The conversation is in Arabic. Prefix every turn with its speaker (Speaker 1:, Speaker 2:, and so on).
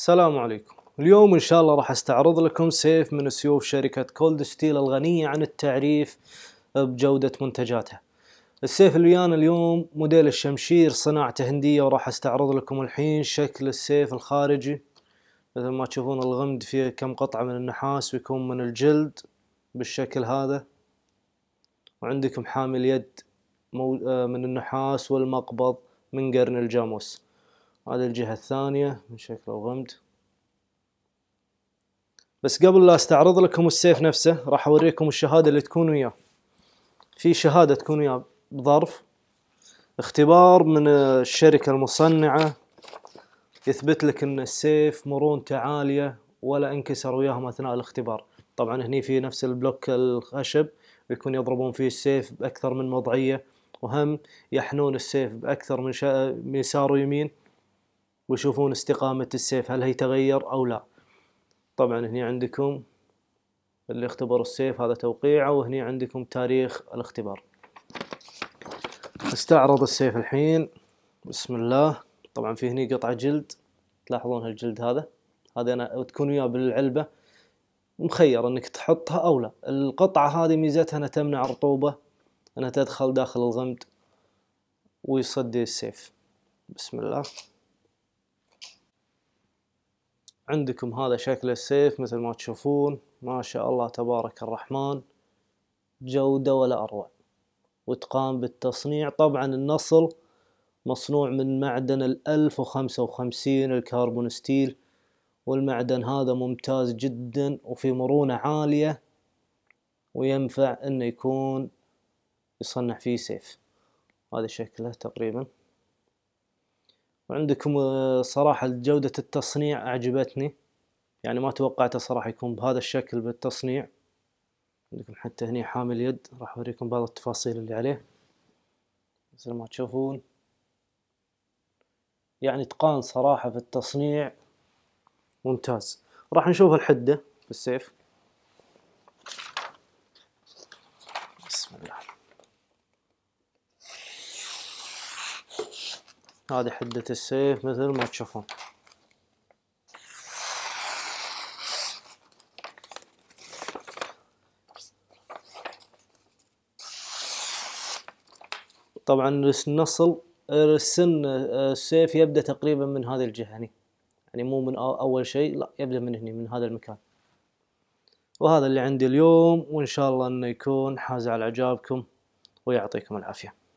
Speaker 1: السلام عليكم اليوم ان شاء الله راح استعرض لكم سيف من سيوف شركة كولد ستيل الغنية عن التعريف بجودة منتجاتها السيف اللي ويانا اليوم موديل الشمشير صناعته هندية وراح استعرض لكم الحين شكل السيف الخارجي مثل ما تشوفون الغمد فيه كم قطعة من النحاس ويكون من الجلد بالشكل هذا وعندكم حامل يد آه، من النحاس والمقبض من قرن الجاموس هذا الجهة الثانية من شكله غمد بس قبل لا استعرض لكم السيف نفسه راح اوريكم الشهادة اللي تكون وياه في شهادة تكون وياه بظرف اختبار من الشركة المصنعة يثبت لك ان السيف مرونته عالية ولا انكسر وياهم اثناء الاختبار طبعا هني في نفس البلوك الخشب يكون يضربون فيه السيف باكثر من وضعية وهم يحنون السيف باكثر من يسار ويمين ويشوفون استقامة السيف هل هي تغير أو لا طبعا هنا عندكم اللي اختبر السيف هذا توقيعه وهنا عندكم تاريخ الاختبار استعرض السيف الحين بسم الله طبعا في هنا قطعة جلد تلاحظون هالجلد هذا هذا أنا تكون وياه بالعلبة مخير انك تحطها او لا القطعة هذه ميزتها انها تمنع الرطوبة انها تدخل داخل الغمد ويصدي السيف بسم الله عندكم هذا شكل السيف مثل ما تشوفون ما شاء الله تبارك الرحمن جودة ولا أروع وتقام بالتصنيع طبعا النصل مصنوع من معدن الألف وخمسة وخمسين الكربون ستيل والمعدن هذا ممتاز جدا وفي مرونة عالية وينفع انه يكون يصنع فيه سيف هذا شكله تقريبا وعندكم آه، صراحة جودة التصنيع أعجبتني يعني ما توقعته صراحة يكون بهذا الشكل بالتصنيع عندكم حتى هني حامل يد راح أوريكم بعض التفاصيل اللي عليه مثل ما تشوفون يعني اتقان صراحة في التصنيع ممتاز راح نشوف الحدة بالسيف هذه حدة السيف مثل ما تشوفون طبعا نصل السن السيف يبدا تقريبا من هذه الجهه هني يعني مو من اول شيء لا يبدا من هني من هذا المكان وهذا اللي عندي اليوم وان شاء الله انه يكون حاز على اعجابكم ويعطيكم العافيه